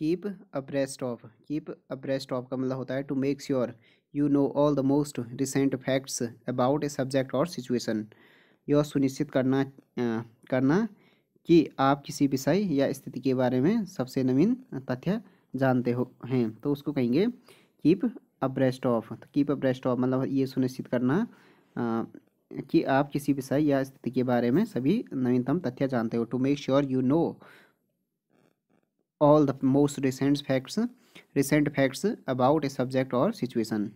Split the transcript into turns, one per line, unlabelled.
keep abreast of keep abreast of का मतलब होता है to make sure you know all the most recent facts about a subject और situation यह सुनिश्चित करना आ, करना कि आप किसी विषय या स्थिति के बारे में सबसे नवीन तथ्य जानते हो हैं तो उसको कहेंगे कीप अप्रेस्ट ऑफ तो कीप अप्रेस्ट ऑफ मतलब ये सुनिश्चित करना आ, कि आप किसी विषय या स्थिति के बारे में सभी नवीनतम तथ्य जानते हो to make sure you know all the most recent facts recent facts about a subject or situation